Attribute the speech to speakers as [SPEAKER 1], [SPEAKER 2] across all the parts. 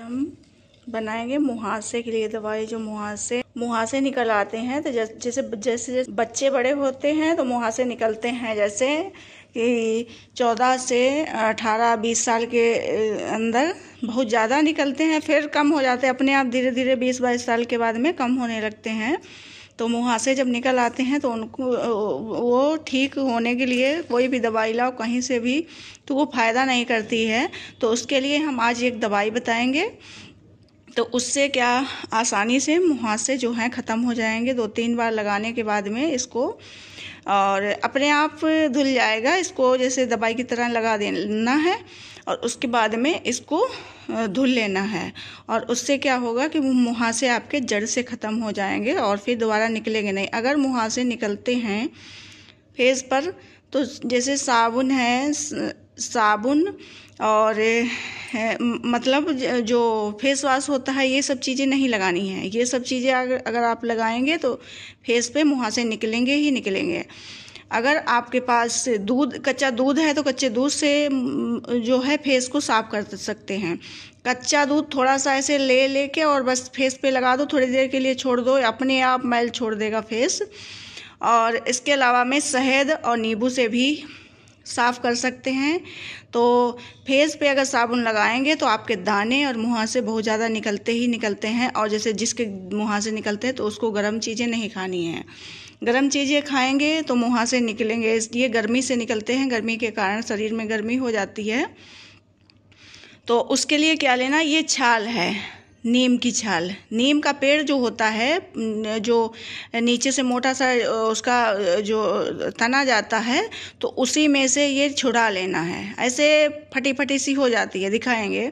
[SPEAKER 1] हम बनाएंगे मुहासे के लिए दवाई जो मुहासे मुहासे निकल आते हैं तो जैसे जैसे जैसे बच्चे बड़े होते हैं तो मुहासे निकलते हैं जैसे कि चौदह से अठारह बीस साल के अंदर बहुत ज़्यादा निकलते हैं फिर कम हो जाते हैं अपने आप धीरे धीरे बीस बाईस साल के बाद में कम होने लगते हैं तो मुहासे से जब निकल आते हैं तो उनको वो ठीक होने के लिए कोई भी दवाई लाओ कहीं से भी तो वो फ़ायदा नहीं करती है तो उसके लिए हम आज एक दवाई बताएंगे तो उससे क्या आसानी से मुहासे जो हैं ख़त्म हो जाएंगे दो तीन बार लगाने के बाद में इसको और अपने आप धुल जाएगा इसको जैसे दवाई की तरह लगा देना है और उसके बाद में इसको धुल लेना है और उससे क्या होगा कि मुहासे आपके जड़ से ख़त्म हो जाएंगे और फिर दोबारा निकलेंगे नहीं अगर मुहासे निकलते हैं फेस पर तो जैसे साबुन है साबुन और मतलब जो फेस वाश होता है ये सब चीज़ें नहीं लगानी है ये सब चीज़ें अगर अगर आप लगाएंगे तो फेस पे मुहासे निकलेंगे ही निकलेंगे अगर आपके पास दूध कच्चा दूध है तो कच्चे दूध से जो है फेस को साफ कर सकते हैं कच्चा दूध थोड़ा सा ऐसे ले लेके और बस फेस पे लगा दो थोड़ी देर के लिए छोड़ दो अपने आप मैल छोड़ देगा फेस और इसके अलावा मैं शहद और नींबू से भी साफ़ कर सकते हैं तो फेस पे अगर साबुन लगाएंगे तो आपके दाने और मुँह से बहुत ज़्यादा निकलते ही निकलते हैं और जैसे जिसके मुहासे से निकलते हैं तो उसको गर्म चीज़ें नहीं खानी हैं गर्म चीज़ें खाएंगे तो मुँह से निकलेंगे इसलिए गर्मी से निकलते हैं गर्मी के कारण शरीर में गर्मी हो जाती है तो उसके लिए क्या लेना ये छाल है नीम की छाल नीम का पेड़ जो होता है जो नीचे से मोटा सा उसका जो तना जाता है तो उसी में से ये छुड़ा लेना है ऐसे फटी फटी सी हो जाती है दिखाएंगे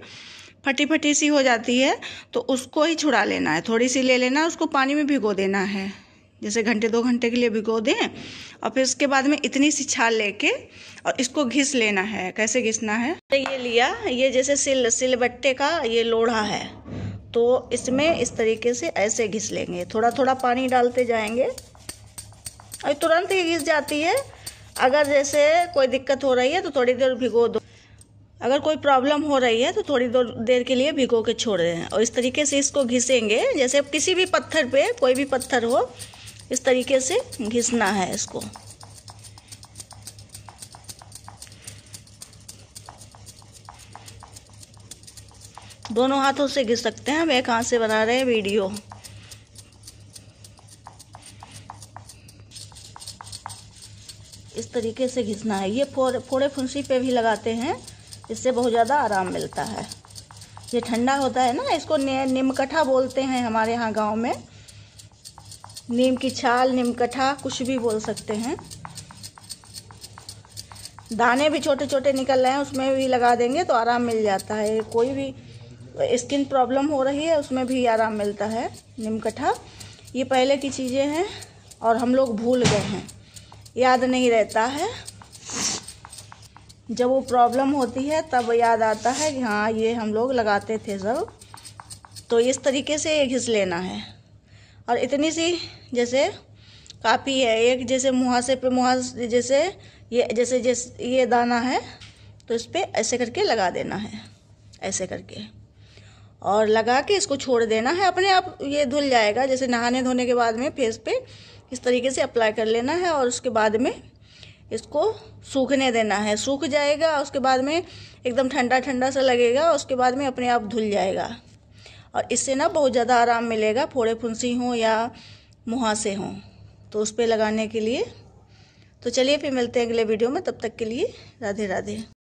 [SPEAKER 1] फटी फटी सी हो जाती है तो उसको ही छुड़ा लेना है थोड़ी सी ले लेना उसको पानी में भिगो देना है जैसे घंटे दो घंटे के लिए भिगो दें और फिर उसके बाद में इतनी सी छाल लेके और इसको घिस लेना है कैसे घिसना है ये लिया ये जैसे सिल सिलबट्टे का ये लोढ़ा है तो इसमें इस तरीके से ऐसे घिस लेंगे थोड़ा थोड़ा पानी डालते जाएंगे और तुरंत ही घिस जाती है अगर जैसे कोई दिक्कत हो रही है तो थोड़ी देर भिगो दो अगर कोई प्रॉब्लम हो रही है तो थोड़ी देर देर के लिए भिगो के छोड़ दें और इस तरीके से इसको घिसेंगे जैसे किसी भी पत्थर पे कोई भी पत्थर हो इस तरीके से घिसना है इसको दोनों हाथों से घिस सकते हैं हम एक हाथ से बना रहे हैं वीडियो इस तरीके से घिसना है ये फोड़े फोड़े फुंसी पे भी लगाते हैं इससे बहुत ज़्यादा आराम मिलता है ये ठंडा होता है ना इसको निमकठा बोलते हैं हमारे यहाँ गांव में नीम की छाल निमकठा कुछ भी बोल सकते हैं दाने भी छोटे छोटे निकल रहे हैं उसमें भी लगा देंगे तो आराम मिल जाता है कोई भी स्किन प्रॉब्लम हो रही है उसमें भी आराम मिलता है नीमकठा ये पहले की चीज़ें हैं और हम लोग भूल गए हैं याद नहीं रहता है जब वो प्रॉब्लम होती है तब याद आता है कि हाँ ये हम लोग लगाते थे सब तो इस तरीके से ये घिस लेना है और इतनी सी जैसे काफ़ी है एक जैसे मुहासे पे मुहा जैसे ये जैसे जैसे ये दाना है तो इस पर ऐसे करके लगा देना है ऐसे करके और लगा के इसको छोड़ देना है अपने आप ये धुल जाएगा जैसे नहाने धोने के बाद में फेस पे इस तरीके से अप्लाई कर लेना है और उसके बाद में इसको सूखने देना है सूख जाएगा उसके बाद में एकदम ठंडा ठंडा सा लगेगा उसके बाद में अपने आप धुल जाएगा और इससे ना बहुत ज़्यादा आराम मिलेगा फोड़े फुंसी हों या मुहासे हों तो उस पर लगाने के लिए तो चलिए फिर मिलते हैं अगले वीडियो में तब तक के लिए राधे राधे